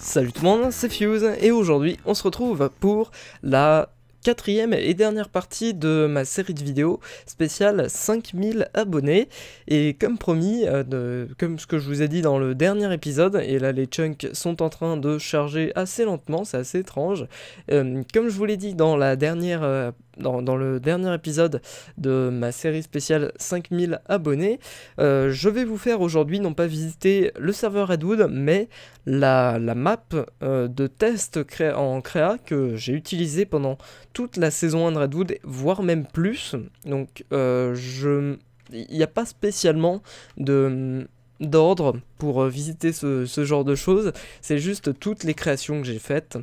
Salut tout le monde, c'est Fuse et aujourd'hui on se retrouve pour la quatrième et dernière partie de ma série de vidéos spéciale 5000 abonnés et comme promis, euh, de, comme ce que je vous ai dit dans le dernier épisode, et là les chunks sont en train de charger assez lentement, c'est assez étrange, euh, comme je vous l'ai dit dans la dernière euh, dans, le dernier épisode de ma série spéciale 5000 abonnés, euh, je vais vous faire aujourd'hui non pas visiter le serveur Redwood, mais la, map euh, de test en créa que j'ai utilisé pendant toute la saison 1 de Redwood, voire même plus. Donc euh, Il n'y a pas spécialement de d'ordre pour visiter ce, genre de choses, c'est juste toutes les créations que j'ai faites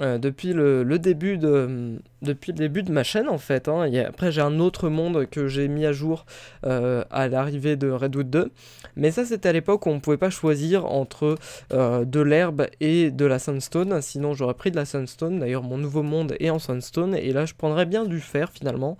euh, depuis, le, début de, depuis le début de ma chaîne en fait. Hein. après j'ai un autre monde que j'ai mis à jour euh, à l'arrivée de Redwood 2. Mais ça c'était à l'époque où on ne pouvait pas choisir entre euh, de l'herbe et de la sandstone. Sinon j'aurais pris de la sandstone. D'ailleurs mon nouveau monde est en sandstone. Et là je prendrais bien du fer finalement.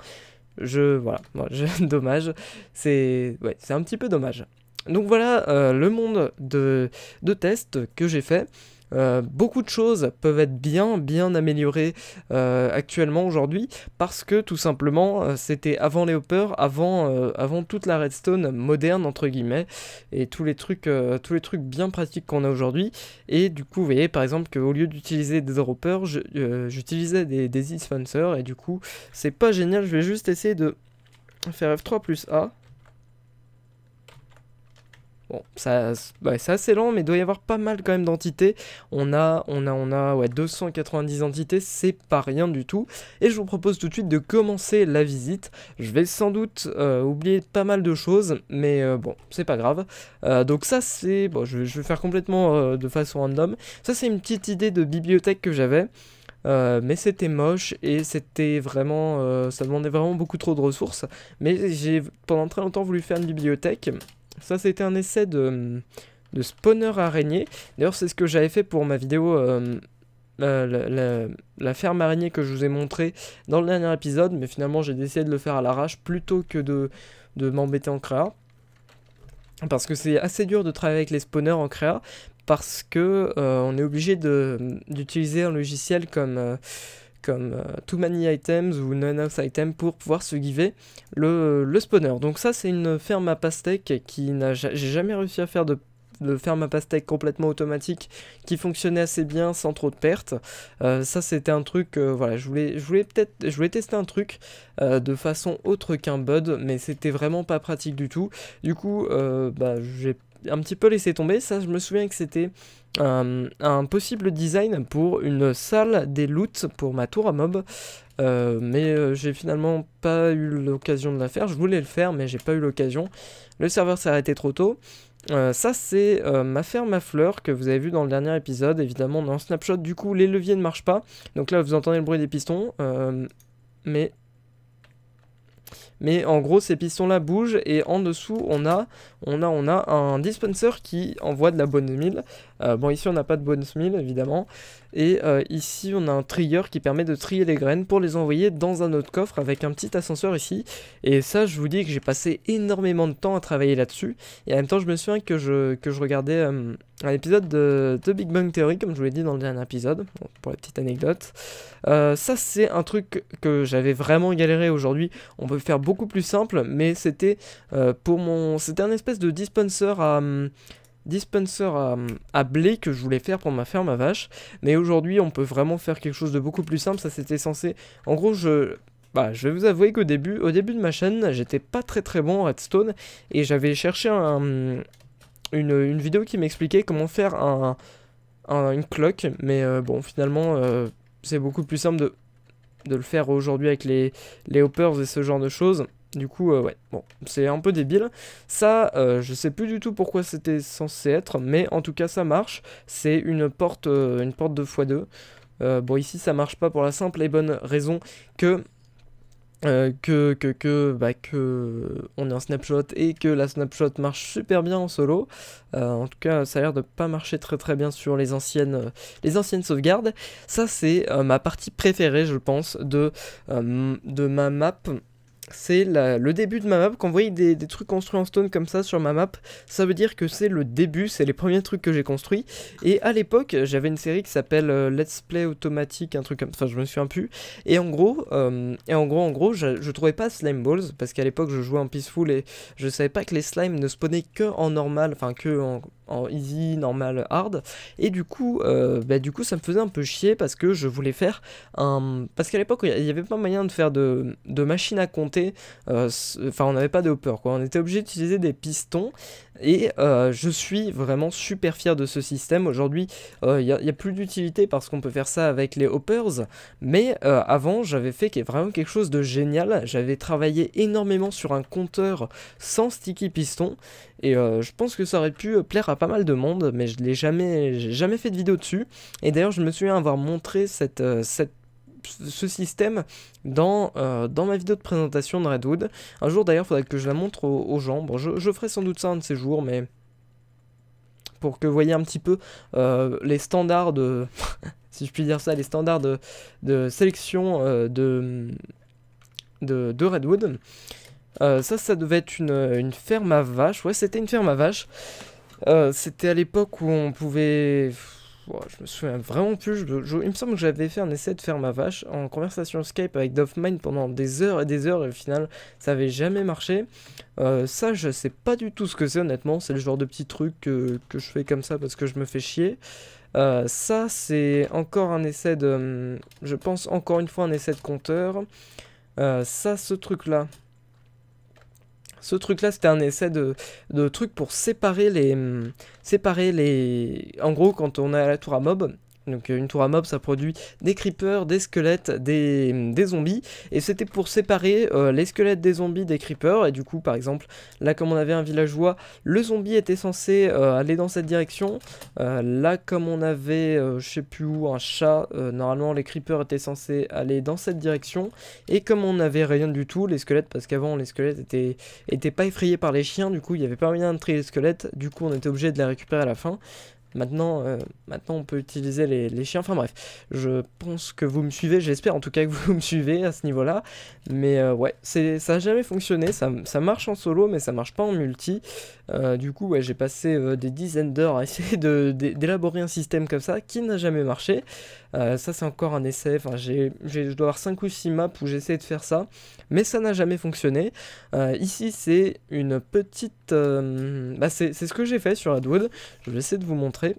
voilà, dommage. C'est un petit peu dommage. Donc voilà le monde de, de test que j'ai fait. Euh, beaucoup de choses peuvent être bien, bien améliorées euh, actuellement aujourd'hui parce que tout simplement euh, c'était avant les hoppers, avant, avant toute la redstone moderne entre guillemets et tous les trucs, tous les trucs bien pratiques qu'on a aujourd'hui. Et du coup, vous voyez par exemple qu'au lieu d'utiliser des hoppers, j'utilisais des, des dispensers et du coup, c'est pas génial. Je vais juste essayer de faire F3 plus A. Bon, ça, bah, c'est assez lent, mais il doit y avoir pas mal quand même d'entités. On a, on a, on a ouais, 290 entités, c'est pas rien du tout. Et je vous propose tout de suite de commencer la visite. Je vais sans doute euh, oublier pas mal de choses, mais euh, bon, c'est pas grave. Euh, donc ça, c'est... Bon, je, vais faire complètement de façon random. Ça, c'est une petite idée de bibliothèque que j'avais. mais c'était moche et c'était vraiment ça demandait vraiment beaucoup trop de ressources mais j'ai pendant très longtemps voulu faire une bibliothèque ça, c'était un essai de, spawner araignée. D'ailleurs, c'est ce que j'avais fait pour ma vidéo... Euh, la, ferme araignée que je vous ai montrée dans le dernier épisode, mais finalement j'ai décidé de le faire à l'arrache plutôt que de, de m'embêter en créa. Parce que c'est assez dur de travailler avec les spawners en créa, parce que euh, on est obligé d'utiliser un logiciel comme... Euh, comme euh, Too Many Items ou None House Items pour pouvoir se giver le, spawner. Donc ça c'est une ferme à pastèque qui n'a j'ai jamais réussi à faire de ferme à pastèque complètement automatique qui fonctionnait assez bien sans trop de pertes. Euh, ça c'était un truc, euh, voilà, je voulais, je voulais peut-être, je voulais tester un truc de façon autre qu'un bud, mais c'était vraiment pas pratique du tout. Du coup, bah, j'ai un petit peu laissé tomber. Ça, je me souviens que c'était euh, un, possible design pour une salle des loots pour ma tour à mob. Euh, mais euh, j'ai finalement pas eu l'occasion de la faire. Je voulais le faire, mais j'ai pas eu l'occasion. Le serveur s'est arrêté trop tôt. ça, c'est ma ferme à fleurs que vous avez vu dans le dernier épisode. Évidemment, dans le snapshot. Du coup, les leviers ne marchent pas. Donc là, vous entendez le bruit des pistons. mais mais en gros ces pistons là bougent et en dessous on a on a on a un dispenser qui envoie de la bonne mille. Euh, bon, ici, on n'a pas de bonus meal, évidemment. Et euh, ici, on a un trieur qui permet de trier les graines pour les envoyer dans un autre coffre avec un petit ascenseur ici. Et ça, je vous dis que j'ai passé énormément de temps à travailler là-dessus. Et en même temps, je me souviens que je, que je regardais euh, un épisode de, de, Big Bang Theory, comme je vous l'ai dit dans le dernier épisode, pour la petite anecdote. ça, c'est un truc que j'avais vraiment galéré aujourd'hui. On peut faire beaucoup plus simple, mais c'était pour mon... C'était un espèce de dispenser à hum, dispenser à, blé que je voulais faire pour ma ferme à vache. Mais aujourd'hui, on peut vraiment faire quelque chose de beaucoup plus simple. Ça, c'était censé... En gros, je... Bah, je vais vous avouer qu'au début, au début de ma chaîne, j'étais pas très très bon en redstone et j'avais cherché un, une, une, vidéo qui m'expliquait comment faire un, un, une cloque, mais euh, bon, finalement, euh, c'est beaucoup plus simple de, de le faire aujourd'hui avec les, les hoppers et ce genre de choses. Du coup, euh, ouais, bon, c'est un peu débile. Ça, euh, je sais plus du tout pourquoi c'était censé être, mais en tout cas, ça marche. C'est une porte, euh, une porte de x2. bon, ici, ça marche pas pour la simple et bonne raison que que, que, que, bah, que on est en snapshot et que la snapshot marche super bien en solo. en tout cas, ça a l'air de pas marcher très très bien sur les anciennes, les anciennes sauvegardes. Ça, c'est ma partie préférée, je pense, de, de ma map c'est le début de ma map. Quand vous voyez des, trucs construits en stone comme ça sur ma map, ça veut dire que c'est le début, c'est les premiers trucs que j'ai construits. Et à l'époque, j'avais une série qui s'appelle euh, Let's Play Automatique, un truc comme ça, enfin, je me souviens plus. Et en gros, euh, et en gros, en gros, je, je trouvais pas Slime Balls, parce qu'à l'époque, je jouais en Peaceful et je savais pas que les slimes ne spawnaient que en normal, enfin que en en easy, normal, hard. Et du coup, euh, bah, du coup, ça me faisait un peu chier parce que je voulais faire un. Parce qu'à l'époque, il n'y avait pas moyen de faire de, de machine à compter. Euh, enfin, on n'avait pas de hopper, quoi. On était obligé d'utiliser des pistons. Et euh, je suis vraiment super fier de ce système. Aujourd'hui, il n'y a, plus d'utilité parce qu'on peut faire ça avec les hoppers. Mais avant, j'avais fait vraiment quelque chose de génial. J'avais travaillé énormément sur un compteur sans sticky piston. Et euh, je pense que ça aurait pu euh, plaire à pas mal de monde, mais je n'ai jamais, jamais fait de vidéo dessus. Et d'ailleurs, je me souviens avoir montré euh, ce système dans, dans ma vidéo de présentation de Redwood. Un jour d'ailleurs, il faudrait que je la montre aux, gens. Bon, je, ferai sans doute ça un de ces jours, mais pour que vous voyez un petit peu les standards de, si je puis dire ça, les standards de, sélection de, de, de Redwood. Euh, ça, ça devait être une, ferme à vache Ouais, c'était une ferme à vache euh, c'était à l'époque où on pouvait... je me souviens vraiment plus. il me semble que j'avais fait un essai de ferme à vache en conversation Skype avec Dovemind pendant des heures et des heures et au final ça avait jamais marché. Euh, ça, je sais pas du tout ce que c'est honnêtement. C'est le genre de petit truc que, je fais comme ça parce que je me fais chier. ça, c'est encore un essai de. Hum, je pense encore une fois un essai de compteur. ça, ce truc là. Ce truc-là, c'était un essai de, truc pour séparer les, hum, séparer les... En gros, quand on est à la tour à mob, donc euh, une tour à mobs ça produit des creepers, des squelettes, des, zombies. Et c'était pour séparer euh, les squelettes des zombies des creepers. Et du coup, par exemple, là comme on avait un villageois, le zombie était censé euh, aller dans cette direction. là comme on avait, je sais plus où, un chat, normalement les creepers étaient censés aller dans cette direction. Et comme on n'avait rien du tout, les squelettes, parce qu'avant les squelettes étaient, pas effrayés par les chiens, du coup il n'y avait pas moyen de trier les squelettes. Du coup on était obligé de les récupérer à la fin. Maintenant, euh, maintenant, on peut utiliser les, chiens. Enfin bref, je pense que vous me suivez. J'espère en tout cas que vous me suivez à ce niveau-là. Mais euh, ouais, ça n'a jamais fonctionné. Ça, marche en solo, mais ça marche pas en multi. Euh, du coup, j'ai passé des dizaines d'heures à essayer d'élaborer un système comme ça qui n'a jamais marché. Euh, ça, c'est encore un essai. Enfin, j'ai, je dois avoir 5 ou 6 maps où j'ai essayé de faire ça, mais ça n'a jamais fonctionné. Euh, ici, c'est une petite. Euh, bah, c'est ce que j'ai fait sur Adwood. Je vais essayer de vous montrer.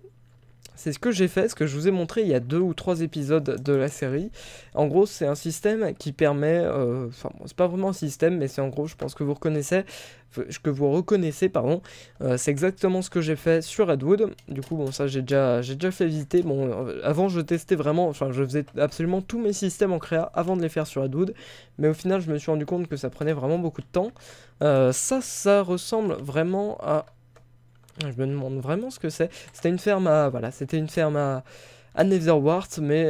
C'est ce que j'ai fait, ce que je vous ai montré il y a deux ou trois épisodes de la série. En gros, c'est un système qui permet, euh, enfin, c'est pas vraiment un système, mais c'est en gros, je pense que vous reconnaissez, que vous reconnaissez, pardon. Euh, c'est exactement ce que j'ai fait sur Redwood. Du coup, bon, ça, j'ai déjà, j'ai déjà fait visiter. Bon, euh, avant, je testais vraiment, enfin, je faisais absolument tous mes systèmes en créa avant de les faire sur Redwood. Mais au final, je me suis rendu compte que ça prenait vraiment beaucoup de temps. ça, ça ressemble vraiment à je me demande vraiment ce que c'est. C'était une ferme à... Voilà, c'était une ferme à... à mais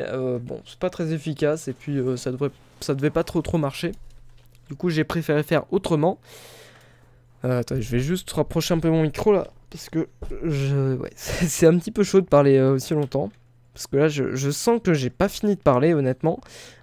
euh, bon, c'est pas très efficace, et puis euh, ça, devrait, ça devait pas trop trop marcher. Du coup, j'ai préféré faire autrement. Euh, attends, je vais juste rapprocher un peu mon micro, là, parce que c'est un petit peu chaud de parler aussi longtemps. Parce que là, je sens que j'ai pas fini de parler, honnêtement.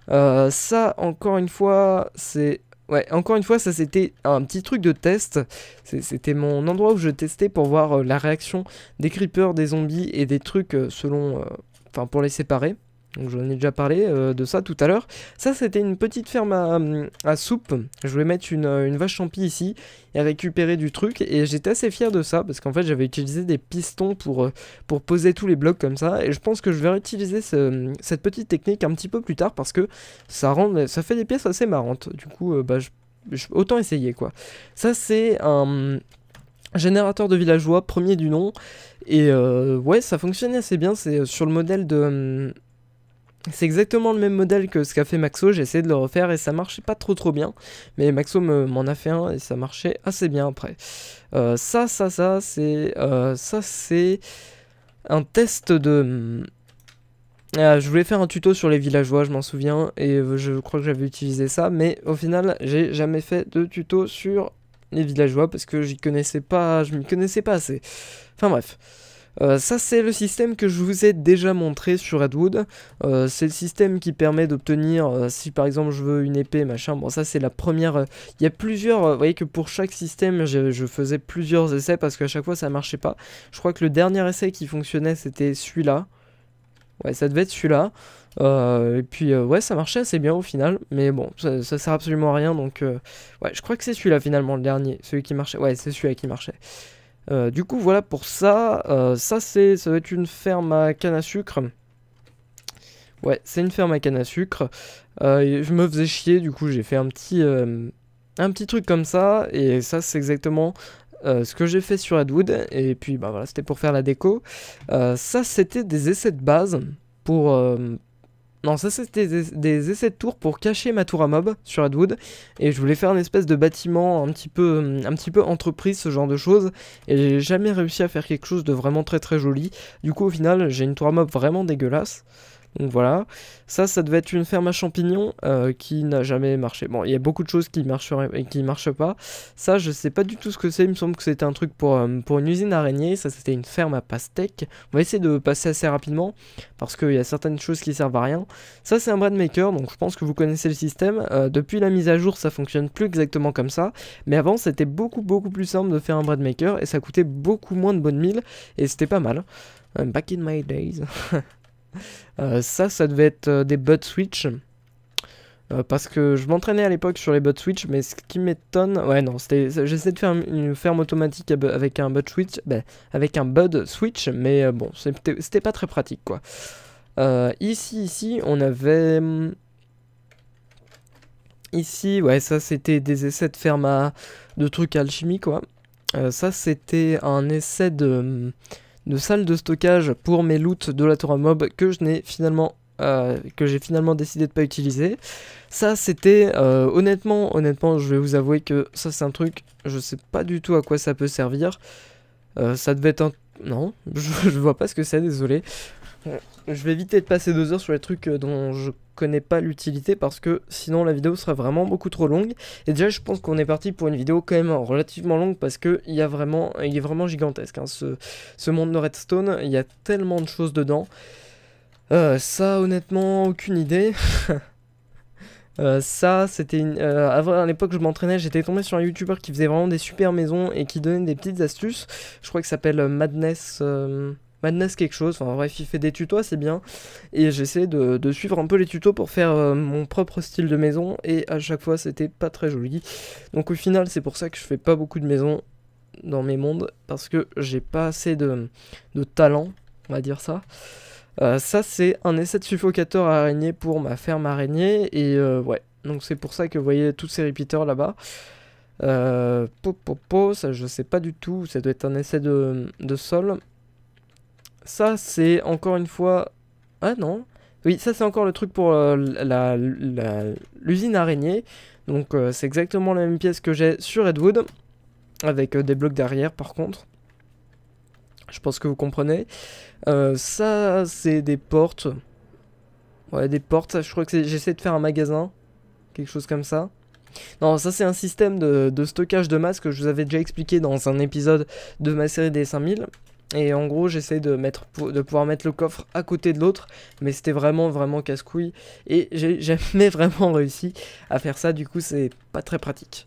ça, encore une fois, c'est Ouais, encore une fois, ça c'était un petit truc de test. C'était mon endroit où je testais pour voir euh, la réaction des creepers, des zombies et des trucs euh, selon... Euh, enfin, pour les séparer donc j'en ai déjà parlé euh, de ça tout à l'heure. Ça, c'était une petite ferme à, soupe. Je voulais mettre une, euh, vache champi ici et récupérer du truc. Et j'étais assez fier de ça parce qu'en fait, j'avais utilisé des pistons pour, euh, pour poser tous les blocs comme ça. Et je pense que je vais réutiliser cette petite technique un petit peu plus tard parce que ça, rend, ça fait des pièces assez marrantes. Du coup, bah, je, autant essayer quoi. Ça, c'est un générateur de villageois, premier du nom. Et ouais, ça fonctionnait assez bien. C'est sur le modèle de c'est exactement le même modèle que ce qu'a fait Maxo, j'ai essayé de le refaire et ça marchait pas trop trop bien, mais Maxo m'en a fait un et ça marchait assez bien après. Euh, ça, ça, ça, c'est euh, ça c'est un test de... Hmm, ah, je voulais faire un tuto sur les villageois, je m'en souviens, et euh, je crois que j'avais utilisé ça, mais au final, j'ai jamais fait de tuto sur les villageois parce que j'y connaissais pas, je m'y connaissais pas assez. Enfin bref. Euh, ça c'est le système que je vous ai déjà montré sur Redwood, euh, c'est le système qui permet d'obtenir, euh, si par exemple je veux une épée machin, bon ça c'est la première, il y a plusieurs, vous voyez que pour chaque système je, faisais plusieurs essais parce qu'à chaque fois ça marchait pas, je crois que le dernier essai qui fonctionnait c'était celui-là, ouais ça devait être celui-là, et puis ouais ça marchait assez bien au final mais bon ça, ça sert absolument à rien donc ouais je crois que c'est celui-là finalement le dernier celui qui marchait ouais c'est celui-là qui marchait euh, du coup, voilà pour ça. Euh, ça, c'est, ça va être une ferme à canne à sucre. Ouais, c'est une ferme à canne à sucre. Euh, je me faisais chier, du coup, j'ai fait un petit, un petit truc comme ça. Et ça, c'est exactement ce que j'ai fait sur Edwood. Et puis, bah, voilà, c'était pour faire la déco. ça, c'était des essais de base pour, non, ça c'était des, essais de tour pour cacher ma tour à mob sur Redwood. Et je voulais faire un espèce de bâtiment un petit peu, un petit peu entreprise, ce genre de choses. Et j'ai jamais réussi à faire quelque chose de vraiment très très joli. Du coup, au final, j'ai une tour à mob vraiment dégueulasse. Donc voilà, ça, ça devait être une ferme à champignons euh, qui n'a jamais marché. Bon, il y a beaucoup de choses qui marchent et qui marchent pas. Ça, je sais pas du tout ce que c'est. Il me semble que c'était un truc pour, euh, pour une usine araignée. Ça, c'était une ferme à pastèques. On va essayer de passer assez rapidement parce qu'il y a certaines choses qui servent à rien. Ça, c'est un breadmaker, maker, donc je pense que vous connaissez le système. Euh, depuis la mise à jour, ça fonctionne plus exactement comme ça. Mais avant, c'était beaucoup beaucoup plus simple de faire un breadmaker, maker et ça coûtait beaucoup moins de bonnes mille et c'était pas mal. back in my days. Euh, ça, ça devait être euh, des bud switch. Euh, parce que je m'entraînais à l'époque sur les bud switch, mais ce qui m'étonne, ouais non, c'était, j'essayais de faire une ferme automatique avec un bud switch, ben, avec un bud switch, mais bon, c'était pas très pratique quoi. ici, ici, on avait, hum, ici, ouais, ça c'était des essais de ferme à, de trucs alchimie quoi. ça c'était un essai de hum, de salle de stockage pour mes loots de la tour à mob que je n'ai finalement euh, que j'ai finalement décidé de pas utiliser. Ça c'était euh, honnêtement, honnêtement je vais vous avouer que ça c'est un truc, je sais pas du tout à quoi ça peut servir. Euh, ça devait être un... Non, je, je vois pas ce que c'est, désolé. Je vais éviter de passer deux heures sur les trucs dont je connais pas l'utilité parce que sinon la vidéo serait vraiment beaucoup trop longue. Et déjà je pense qu'on est parti pour une vidéo quand même relativement longue parce que il y a vraiment, il est vraiment gigantesque. Hein. ce, ce monde de Redstone, il y a tellement de choses dedans. Euh, ça honnêtement aucune idée. Euh, ça, c'était une... Euh, à l'époque, je m'entraînais, j'étais tombé sur un youtubeur qui faisait vraiment des super maisons et qui donnait des petites astuces. Je crois que s'appelle Madness... Madness quelque chose. Enfin, bref, il fait des tutos, c'est bien. Et j'essaie de, suivre un peu les tutos pour faire euh, mon propre style de maison. Et à chaque fois, c'était pas très joli. Donc au final, c'est pour ça que je fais pas beaucoup de maisons dans mes mondes. Parce que j'ai pas assez de, talent, on va dire ça. Euh, ça, c'est un essai de suffocateur à araignée pour ma ferme araignée. Et euh, ouais, donc c'est pour ça que vous voyez tous ces repeaters là-bas. Euh, po, po, ça je sais pas du tout, ça doit être un essai de sol ça c'est encore une fois... Ah non Oui, ça c'est encore le truc pour euh, l'usine araignée. Donc euh, c'est exactement la même pièce que j'ai sur Redwood. Avec euh, des blocs derrière par contre. Je pense que vous comprenez. ça c'est des portes. Ouais, des portes. je crois que j'essaie de faire un magasin. Quelque chose comme ça. Non, ça c'est un système de, de, stockage de masse que je vous avais déjà expliqué dans un épisode de ma série des 5000. Et en gros, j'essaie de, mettre, de pouvoir mettre le coffre à côté de l'autre, mais c'était vraiment, vraiment casse-couille. Et j'ai jamais vraiment réussi à faire ça, du coup, c'est pas très pratique.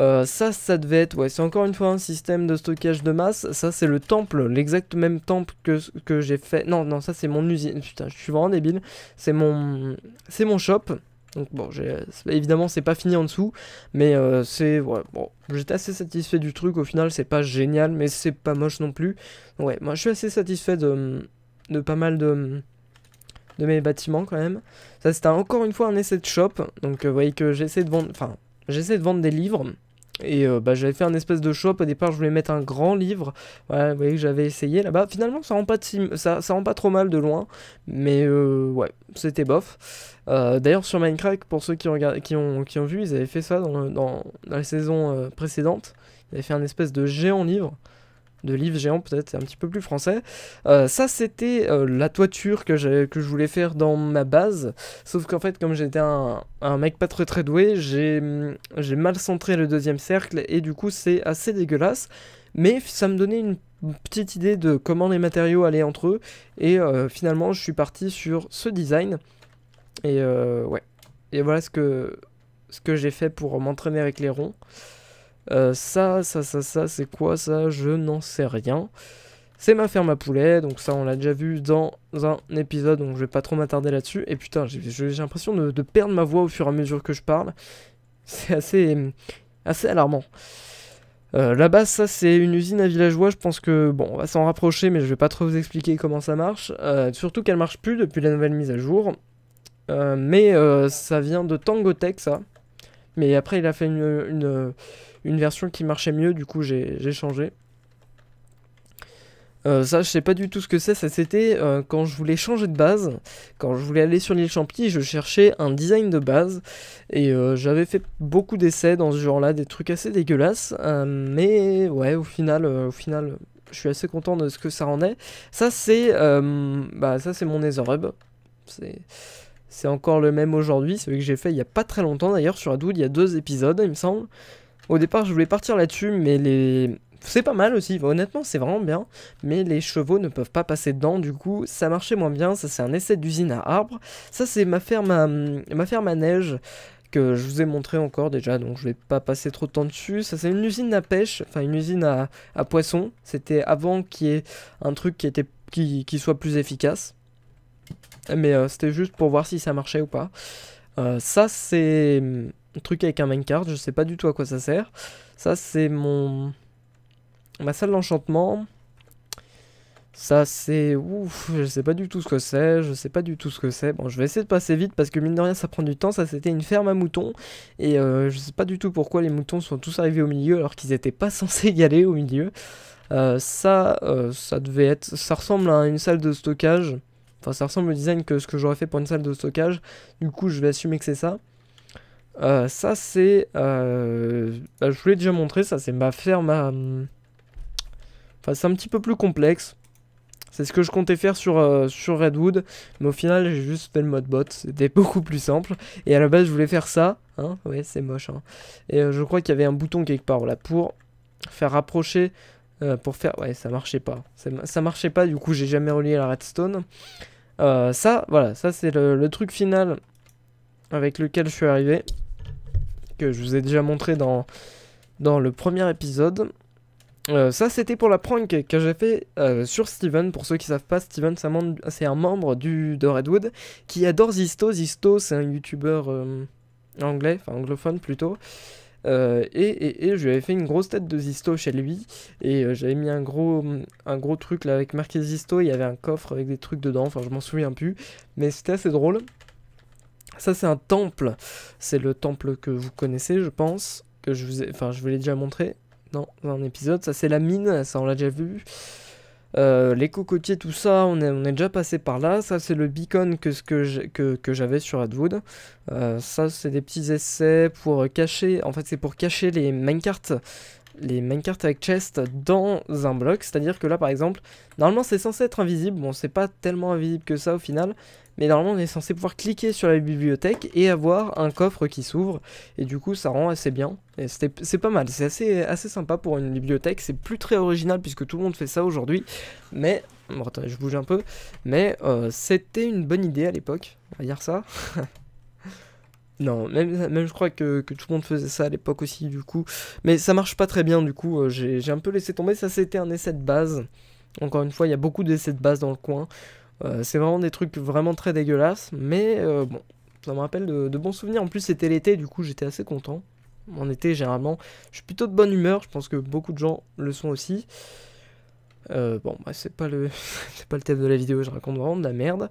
Euh, ça, ça devait être, ouais, c'est encore une fois un système de stockage de masse. Ça, c'est le temple, l'exact même temple que, que j'ai fait. Non, non, ça, c'est mon usine. Putain, je suis vraiment débile. C'est mon, c'est mon shop. Donc bon, évidemment c'est pas fini en dessous, mais euh, c'est voilà. Bon, j'étais assez satisfait du truc. Au final, c'est pas génial, mais c'est pas moche non plus. Ouais, moi je suis assez satisfait de, de pas mal de de mes bâtiments quand même. Ça c'était encore une fois un essai de shop. Donc euh, vous voyez que j'essaie de vendre, enfin j'essaie de vendre des livres. Et euh, bah, j'avais fait un espèce de shop. Au départ, je voulais mettre un grand livre. vous voyez que j'avais essayé là-bas. Finalement, ça rend, pas ça, rend pas trop mal de loin. Mais euh, ouais, c'était bof. Euh, d'ailleurs, sur Minecraft, pour ceux qui ont, qui, ont, vu, ils avaient fait ça dans, la saison précédente, Ils avaient fait un espèce de géant livre de livres géants, peut-être un petit peu plus français. Euh, ça, c'était euh, la toiture que, que je voulais faire dans ma base. Sauf qu'en fait, comme j'étais un, mec pas très très doué, j'ai mal centré le deuxième cercle et du coup, c'est assez dégueulasse. Mais ça me donnait une petite idée de comment les matériaux allaient entre eux. Et euh, finalement, je suis parti sur ce design. Et ouais. Et voilà ce que, ce que j'ai fait pour m'entraîner avec les ronds. Euh, ça, ça, ça, ça, c'est quoi ça Je n'en sais rien. C'est ma ferme à poulet, donc ça on l'a déjà vu dans un épisode, donc je vais pas trop m'attarder là-dessus. Et putain, j'ai l'impression de, perdre ma voix au fur et à mesure que je parle. C'est assez, assez alarmant. Euh, là-bas, ça c'est une usine à villageois, je pense que, bon, on va s'en rapprocher, mais je vais pas trop vous expliquer comment ça marche. Euh, surtout qu'elle marche plus depuis la nouvelle mise à jour. mais ça vient de Tangotech, ça. Mais après, il a fait une une version qui marchait mieux, du coup j'ai changé. Euh, ça, je sais pas du tout ce que c'est. Ça, c'était euh, quand je voulais changer de base, quand je voulais aller sur l'île Champy, je cherchais un design de base et euh, j'avais fait beaucoup d'essais dans ce genre-là, des trucs assez dégueulasses. mais ouais, au final, au final, je suis assez content de ce que ça en est. Ça, c'est bah ça, c'est mon Netherhub. C'est encore le même aujourd'hui, celui que j'ai fait il y a pas très longtemps d'ailleurs sur Adwood, il y a deux épisodes, il me semble. Au départ, je voulais partir là-dessus, mais les... C'est pas mal aussi, honnêtement c'est vraiment bien, mais les chevaux ne peuvent pas passer dedans, du coup ça marchait moins bien, ça c'est un essai d'usine à arbre, ça c'est ma ferme à, ma ferme à neige, que je vous ai montré encore déjà, donc je vais pas passer trop de temps dessus. Ça, c'est une usine à pêche, enfin une usine à, poisson. poissons. C'était avant qu'il y ait un truc qui, était, qui, soit plus efficace. Mais euh, c'était juste pour voir si ça marchait ou pas. Euh, ça, c'est un truc avec un minecart, je sais pas du tout à quoi ça sert. Ça c'est mon... Ma salle d'enchantement. Ça c'est... Ouf, je sais pas du tout ce que c'est, je sais pas du tout ce que c'est. Bon, je vais essayer de passer vite parce que mine de rien ça prend du temps, ça c'était une ferme à moutons. Et euh, je sais pas du tout pourquoi les moutons sont tous arrivés au milieu alors qu'ils étaient pas censés y aller au milieu. Euh, ça, euh, ça devait être... Ça ressemble à une salle de stockage. Enfin, ça ressemble au design que ce que j'aurais fait pour une salle de stockage. Du coup, je vais assumer que c'est ça. Euh, ça, c'est... Euh, bah, je vous l'ai déjà montré, ça, c'est ma ferme Enfin, c'est un petit peu plus complexe. C'est ce que je comptais faire sur, euh, sur Redwood, mais au final, j'ai juste fait le mode bot, c'était beaucoup plus simple. Et à la base, je voulais faire ça, hein, ouais, c'est moche, hein. Et je crois qu'il y avait un bouton quelque part, là, pour faire rapprocher, pour faire... Ouais, ça marchait pas. Ça, marchait pas, du coup, j'ai jamais relié la redstone. ça, voilà, ça, c'est le truc final avec lequel je suis arrivé que je vous ai déjà montré dans, dans le premier épisode. Euh, ça, c'était pour la prank que j'ai fait euh, sur Steven. Pour ceux qui savent pas, Steven, c'est un, membre du, de Redwood qui adore Zisto. Zisto, c'est un youtubeur euh, anglais, enfin anglophone plutôt. et, et, et, je lui avais fait une grosse tête de Zisto chez lui. Et j'avais mis un gros, un gros truc là avec marqué Zisto. Il y avait un coffre avec des trucs dedans. Enfin, je m'en souviens plus. Mais c'était assez drôle. Ça c'est un temple, c'est le temple que vous connaissez je pense, que je vous enfin je vous l'ai déjà montré, dans un épisode, ça c'est la mine, ça on l'a déjà vu. Euh, les cocotiers, tout ça, on est, on est déjà passé par là. Ça, c'est le beacon que, que, que, que j'avais sur Adwood. Euh, ça, c'est des petits essais pour cacher. En fait, c'est pour cacher les minecarts. Les minecarts avec chest dans un bloc. C'est-à-dire que là, par exemple, normalement, c'est censé être invisible. Bon, c'est pas tellement invisible que ça au final mais normalement on est censé pouvoir cliquer sur la bibliothèque et avoir un coffre qui s'ouvre, et du coup ça rend assez bien, et c'est pas mal, c'est assez, assez sympa pour une bibliothèque, c'est plus très original puisque tout le monde fait ça aujourd'hui, mais, bon attendez je bouge un peu, mais euh, c'était une bonne idée à l'époque, on ça Non, même, même, je crois que, que, tout le monde faisait ça à l'époque aussi, du coup. Mais ça marche pas très bien, du coup, euh, j'ai un peu laissé tomber. Ça, c'était un essai de base. Encore une fois, il y a beaucoup d'essais de base dans le coin. Euh, c'est vraiment des trucs vraiment très dégueulasses, mais euh, bon, ça me rappelle de, bons souvenirs. En plus, c'était l'été, du coup, j'étais assez content. En été, généralement, je suis plutôt de bonne humeur. Je pense que beaucoup de gens le sont aussi. Euh, bon, bah, c'est pas le, pas le thème de la vidéo. Je raconte vraiment de la merde.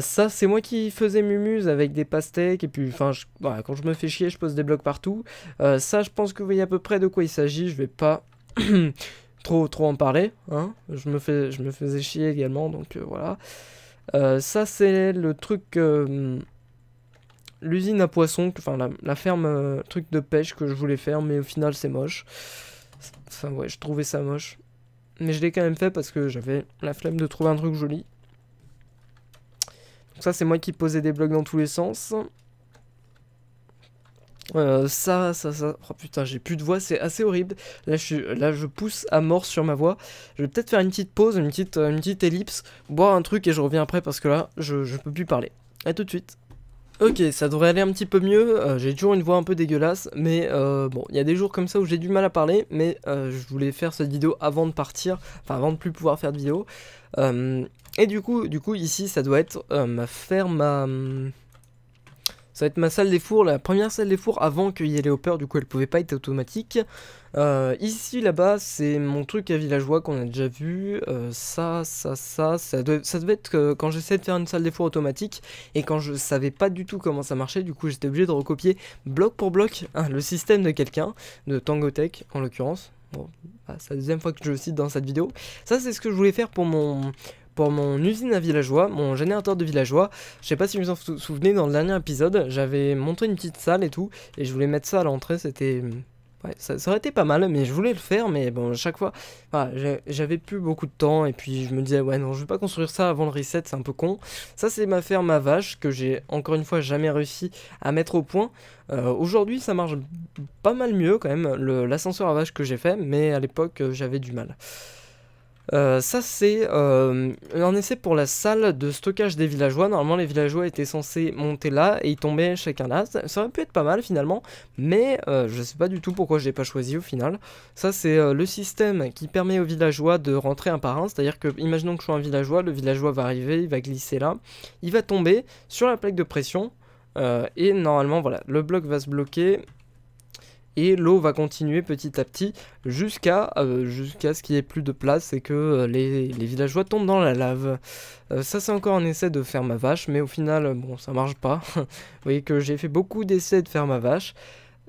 ça, c'est moi qui faisais mumuse avec des pastèques et puis, enfin, bah, quand je me fais chier, je pose des blocs partout. ça, je pense que vous voyez à peu près de quoi il s'agit. Je vais pas trop trop en parler. Hein. hein. Je, me fais, je me faisais chier également, donc euh, voilà. Euh, ça c'est le truc... Hmm, l'usine à poissons, enfin la, la, ferme, euh, truc de pêche que je voulais faire, mais au final c'est moche. Enfin ouais, je trouvais ça moche. Mais je l'ai quand même fait parce que j'avais la flemme de trouver un truc joli. Donc ça c'est moi qui posais des blocs dans tous les sens. Euh, ça, ça, ça. Oh putain, j'ai plus de voix, c'est assez horrible. Là je, pousse à mort sur ma voix. Je vais peut-être faire une petite pause, une petite, ellipse, boire un truc et je reviens après parce que là, je, peux plus parler. A tout de suite. Ok, ça devrait aller un petit peu mieux. Euh, j'ai toujours une voix un peu dégueulasse, mais euh, bon, il y a des jours comme ça où j'ai du mal à parler, mais je voulais faire cette vidéo avant de partir, enfin avant de plus pouvoir faire de vidéo. et du coup, du coup, ici, ça doit être ma ferme ma hum, ça va être ma salle des fours, la première salle des fours avant qu'il y ait les hoppers, du coup elle pouvait pas être automatique. Euh, ici, là-bas, c'est mon truc à villageois qu'on a déjà vu. Euh, ça, ça, ça, ça, devait, être que euh, quand j'essayais de faire une salle des fours automatique et quand je savais pas du tout comment ça marchait, du coup j'étais obligé de recopier bloc pour bloc hein, le système de quelqu'un, de Tangotech en l'occurrence. Bon, bah, c'est la deuxième fois que je le cite dans cette vidéo. Ça, c'est ce que je voulais faire pour mon, pour mon usine à villageois, mon générateur de villageois. Je sais pas si vous vous souvenez, dans le dernier épisode, j'avais monté une petite salle et tout, et je voulais mettre ça à l'entrée, c'était... Mm, ça, ça, aurait été pas mal, mais je voulais le faire, mais bon, à chaque fois, j'avais plus beaucoup de temps, et puis je me disais, ouais, non, je vais pas construire ça avant le reset, c'est un peu con. Ça, c'est ma ferme à vache, que j'ai encore une fois jamais réussi à mettre au point. Euh, aujourd'hui, ça marche pas mal mieux quand même, l'ascenseur à vache que j'ai fait, mais à l'époque, euh, j'avais du mal. Euh, ça c'est un euh, essai pour la salle de stockage des villageois. Normalement les villageois étaient censés monter là et ils tombaient chacun là. Ça, aurait pu être pas mal finalement, mais euh, je sais pas du tout pourquoi je l'ai pas choisi au final. Ça c'est le système qui permet aux villageois de rentrer un par un. C'est-à-dire que, imaginons que je sois un villageois, le villageois va arriver, il va glisser là, il va tomber sur la plaque de pression. et normalement voilà, le bloc va se bloquer et l'eau va continuer petit à petit jusqu'à euh, jusqu'à ce qu'il n'y ait plus de place et que euh, les, les villageois tombent dans la lave. Euh, ça c'est encore un essai de faire ma vache, mais au final, bon, ça marche pas. Vous voyez que j'ai fait beaucoup d'essais de faire ma vache.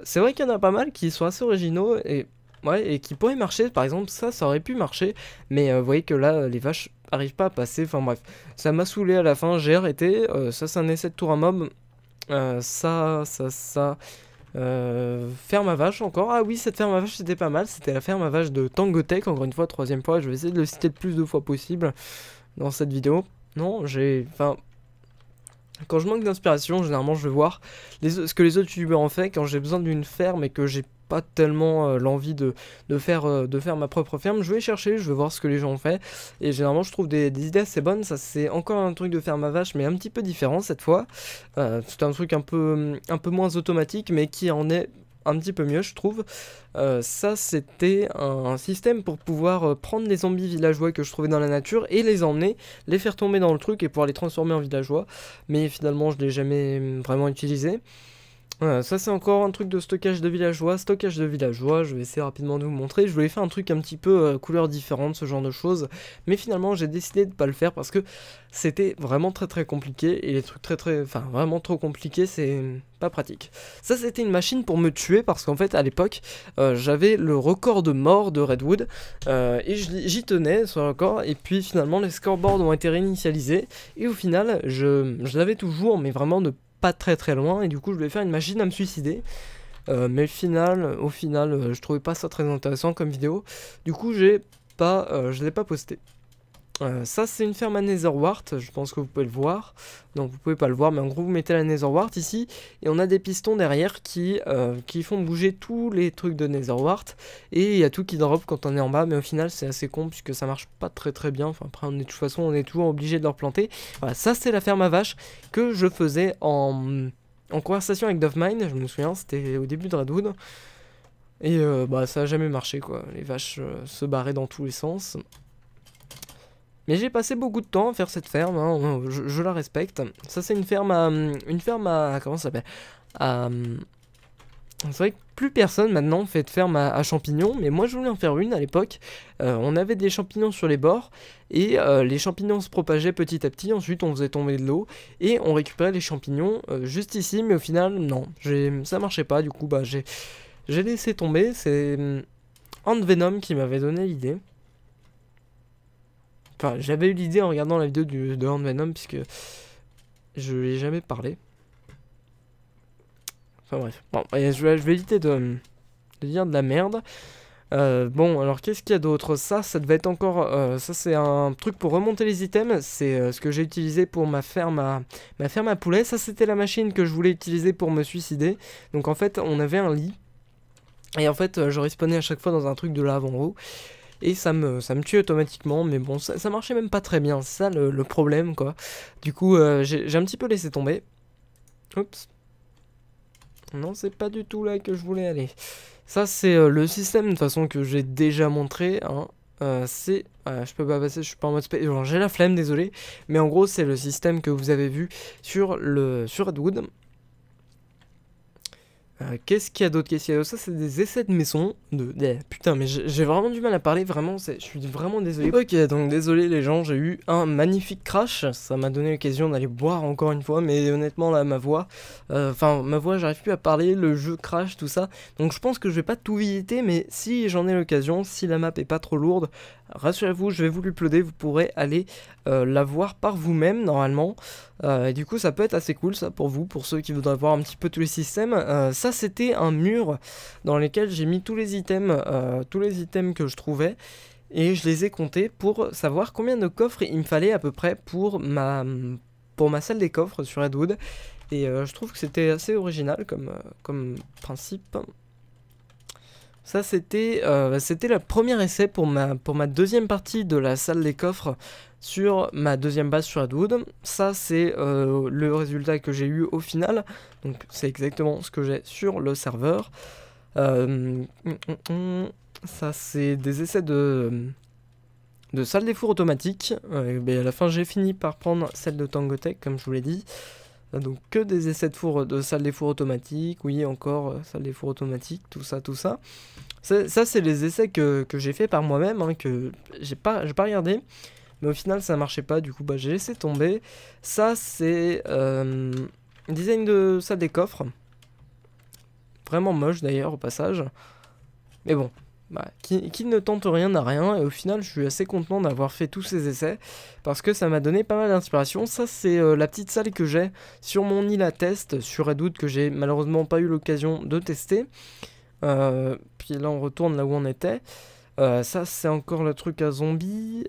C'est vrai qu'il y en a pas mal qui sont assez originaux et ouais, et qui pourraient marcher, par exemple, ça, ça aurait pu marcher, mais vous voyez que là, les vaches arrivent pas à passer, enfin bref, ça m'a saoulé à la fin, j'ai arrêté, ça c'est un essai de tour à mob, ça, ça, ça, euh, ferme à vache encore. Ah oui, cette ferme à vache c'était pas mal. C'était la ferme à vache de Tangotech, encore une fois, troisième fois. Je vais essayer de le citer le plus de fois possible dans cette vidéo. Non, j'ai. Enfin. Quand je manque d'inspiration, généralement je vais voir ce que les autres youtubeurs ont fait. Quand j'ai besoin d'une ferme et que j'ai pas tellement euh, l'envie de, faire, euh, de faire ma propre ferme. Je vais chercher, je vais voir ce que les gens ont fait. Et généralement, je trouve des, idées assez bonnes. Ça, c'est encore un truc de ferme à vache, mais un petit peu différent cette fois. Euh, c'est un truc un peu, un peu moins automatique, mais qui en est un petit peu mieux, je trouve. ça, c'était un, système pour pouvoir prendre les zombies villageois que je trouvais dans la nature et les emmener, les faire tomber dans le truc et pouvoir les transformer en villageois. Mais finalement, je l'ai jamais mm, vraiment utilisé ça c'est encore un truc de stockage de villageois. Stockage de villageois, je vais essayer rapidement de vous montrer. Je voulais faire un truc un petit peu euh, couleur différente, ce genre de choses. Mais finalement, j'ai décidé de pas le faire parce que c'était vraiment très très compliqué. Et les trucs très très... Enfin, vraiment trop compliqués, c'est pas pratique. Ça c'était une machine pour me tuer parce qu'en fait à l'époque euh, j'avais le record de mort de Redwood euh, et j'y tenais ce record et puis finalement les scoreboards ont été réinitialisés et au final je, je l'avais toujours mais vraiment de pas très très loin et du coup je vais faire une machine à me suicider. Euh, mais final, au final, euh, je trouvais pas ça très intéressant comme vidéo. Du coup, j'ai pas, euh, je l'ai pas posté. Euh, ça c'est une ferme à Netherwart, je pense que vous pouvez le voir, donc vous pouvez pas le voir, mais en gros vous mettez la Netherwart ici, et on a des pistons derrière qui, euh, qui font bouger tous les trucs de Netherwart, et il y a tout qui drop quand on est en bas, mais au final c'est assez con puisque ça marche pas très très bien, enfin après on est de toute façon on est toujours obligé de leur planter. Voilà, ça c'est la ferme à vaches que je faisais en, en conversation avec Mine. je me souviens, c'était au début de Redwood. Et euh, bah ça a jamais marché quoi, les vaches se barraient dans tous les sens. Mais j'ai passé beaucoup de temps à faire cette ferme, hein, euh, je, la respecte. Ça c'est une ferme à... Euh, une ferme à... Comment ça s'appelle euh, C'est vrai que plus personne maintenant fait de ferme à, champignons, mais moi je voulais en faire une à l'époque. on avait des champignons sur les bords et les champignons se propageaient petit à petit. Ensuite, on faisait tomber de l'eau et on récupérait les champignons juste ici, mais au final, non, ça marchait pas. Du coup, bah j'ai laissé tomber. C'est Ant Venom qui m'avait donné l'idée. Enfin, j'avais eu l'idée en regardant la vidéo de de Venom, puisque je l'ai jamais parlé. Enfin bref. Bon, je, vais éviter de, dire de la merde. Euh, bon, alors qu'est-ce qu'il y a d'autre Ça, ça devait être encore... Euh, ça, c'est un truc pour remonter les items. C'est euh, ce que j'ai utilisé pour ma ferme à, ma ferme à poulet. Ça, c'était la machine que je voulais utiliser pour me suicider. Donc en fait, on avait un lit. Et en fait, je respawnais à chaque fois dans un truc de lave en haut et ça me, ça me tue automatiquement, mais bon, ça, marchait même pas très bien, c'est ça le, problème, quoi. Du coup, euh, j'ai un petit peu laissé tomber. Oups. Non, c'est pas du tout là que je voulais aller. Ça, c'est euh, le système, de façon, que j'ai déjà montré, hein. Euh, c'est... je peux pas passer, je suis pas en mode... J'ai la flemme, désolé. Mais en gros, c'est le système que vous avez vu sur, le, sur Redwood. Euh, qu'est-ce qu'il y a d'autre Qu'est-ce qu'il y a Ça, c'est des essais de maison. De... putain, mais j'ai vraiment du mal à parler, vraiment, je suis vraiment désolé. Ok, donc désolé les gens, j'ai eu un magnifique crash. Ça m'a donné l'occasion d'aller boire encore une fois, mais honnêtement, là, ma voix, euh, enfin, ma voix, j'arrive plus à parler, le jeu crash, tout ça. Donc je pense que je vais pas tout visiter, mais si j'en ai l'occasion, si la map est pas trop lourde, rassurez-vous, je vais vous l'uploader, vous pourrez aller euh, la voir par vous-même normalement. Euh, et du coup, ça peut être assez cool ça pour vous, pour ceux qui voudraient voir un petit peu tous les systèmes. Euh, ça, c'était un mur dans lequel j'ai mis tous les items, tous les items que je trouvais. Et je les ai comptés pour savoir combien de coffres il me fallait à peu près pour ma, pour ma salle des coffres sur Redwood. Et je trouve que c'était assez original comme, comme principe. Ça, c'était euh, le premier essai pour ma, pour ma deuxième partie de la salle des coffres sur ma deuxième base sur Adwood. Ça, c'est euh, le résultat que j'ai eu au final. Donc, c'est exactement ce que j'ai sur le serveur. Euh, hum, hum, hum. ça, c'est des essais de, de salle des fours automatiques. et ben, à la fin, j'ai fini par prendre celle de Tangotech, comme je vous l'ai dit. Euh, donc que des essais de, four, de salle des fours automatiques, oui encore euh, salle des fours automatiques, tout ça, tout ça. Ça c'est les essais que, j'ai fait par moi-même, hein, que j'ai pas, pas regardé. Mais au final ça marchait pas, du coup bah, j'ai laissé tomber. Ça c'est euh, design de salle des coffres. Vraiment moche d'ailleurs au passage. Mais bon, qui, ne tente rien à rien, et au final je suis assez content d'avoir fait tous ces essais, parce que ça m'a donné pas mal d'inspiration, ça c'est euh, la petite salle que j'ai sur mon île à test, sur doute que j'ai malheureusement pas eu l'occasion de tester, euh, puis là on retourne là où on était, euh, ça c'est encore le truc à zombies,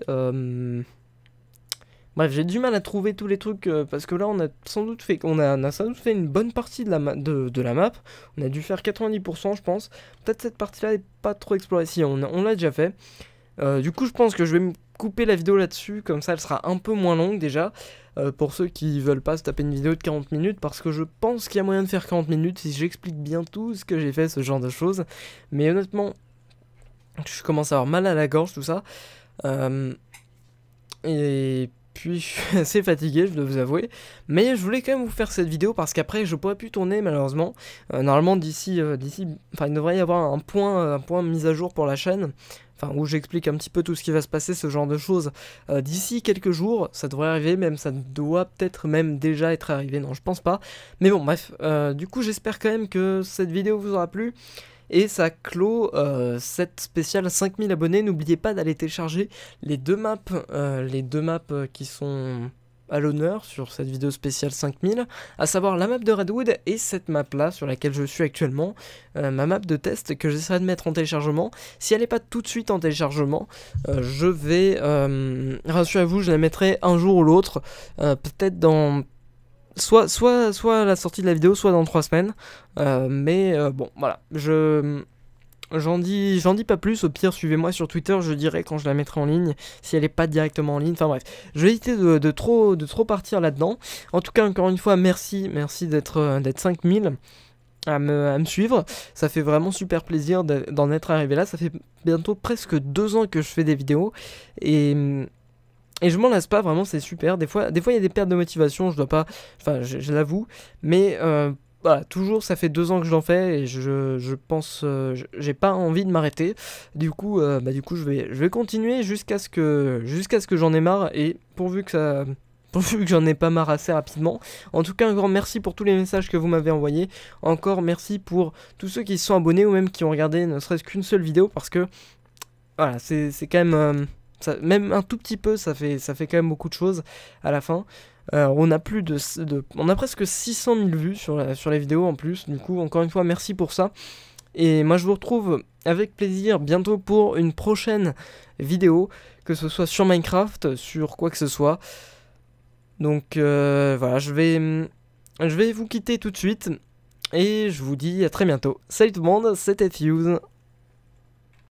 Bref, j'ai du mal à trouver tous les trucs euh, parce que là, on a sans doute fait, on a, on a sans fait une bonne partie de la, de, de, la map. On a dû faire 90%, je pense. Peut-être cette partie-là n'est pas trop explorée. Si, on, on l'a déjà fait. Euh, du coup, je pense que je vais me couper la vidéo là-dessus. Comme ça, elle sera un peu moins longue déjà. Euh, pour ceux qui veulent pas se taper une vidéo de 40 minutes, parce que je pense qu'il y a moyen de faire 40 minutes si j'explique bien tout ce que j'ai fait, ce genre de choses. Mais honnêtement, je commence à avoir mal à la gorge, tout ça. et puis je suis assez fatigué, je dois vous avouer. Mais je voulais quand même vous faire cette vidéo parce qu'après je pourrais plus tourner malheureusement. Euh, normalement d'ici, euh, d'ici, enfin il devrait y avoir un point, euh, un point mise à jour pour la chaîne. Enfin, où j'explique un petit peu tout ce qui va se passer, ce genre de choses, d'ici quelques jours, ça devrait arriver, même ça doit peut-être même déjà être arrivé, non je pense pas, mais bon bref, du coup j'espère quand même que cette vidéo vous aura plu, et ça clôt euh, cette spéciale 5000 abonnés. N'oubliez pas d'aller télécharger les deux maps, euh, les deux maps euh, qui sont à l'honneur sur cette vidéo spéciale 5000, à savoir la map de Redwood et cette map là sur laquelle je suis actuellement, ma map de test que j'essaierai de mettre en téléchargement. Si elle n'est pas tout de suite en téléchargement, je vais, rassurez-vous, je la mettrai un jour ou l'autre, peut-être dans soit, soit, soit la sortie de la vidéo, soit dans 3 semaines. Euh, mais euh, bon, voilà. Je. J'en dis, j'en dis pas plus, au pire suivez-moi sur Twitter, je dirai quand je la mettrai en ligne, si elle n'est pas directement en ligne, enfin bref. Je vais éviter de, trop, de trop partir là-dedans. En tout cas, encore une fois, merci, merci d'être, euh, d'être 5000. À me, à me, suivre. Ça fait vraiment super plaisir d'en être arrivé là. Ça fait bientôt presque deux ans que je fais des vidéos. Et et je m'en lasse pas, vraiment, c'est super. Des fois, des fois, il y a des pertes de motivation, je dois pas. Enfin, je, l'avoue. Mais euh, voilà, toujours, ça fait deux ans que je l'en fais et je, pense. Euh, j'ai pas envie de m'arrêter. Du coup, euh, bah, du coup, je vais, je vais continuer jusqu'à ce que, jusqu'à ce que j'en ai marre. Et pourvu que ça pourvu que j'en ai pas marre assez rapidement. En tout cas, un grand merci pour tous les messages que vous m'avez envoyés. Encore merci pour tous ceux qui se sont abonnés ou même qui ont regardé ne serait-ce qu'une seule vidéo parce que voilà, c'est quand même même un tout petit peu, ça fait, ça fait quand même beaucoup de choses à la fin. Euh, on a plus de, on a presque 600 000 vues sur, sur les vidéos en plus. Du coup, encore une fois, merci pour ça. Et moi, je vous retrouve avec plaisir bientôt pour une prochaine vidéo, que ce soit sur Minecraft, sur quoi que ce soit. Donc euh, voilà, je vais, je vais vous quitter tout de suite. Et je vous dis à très bientôt. Salut tout le monde, c'était Fuse.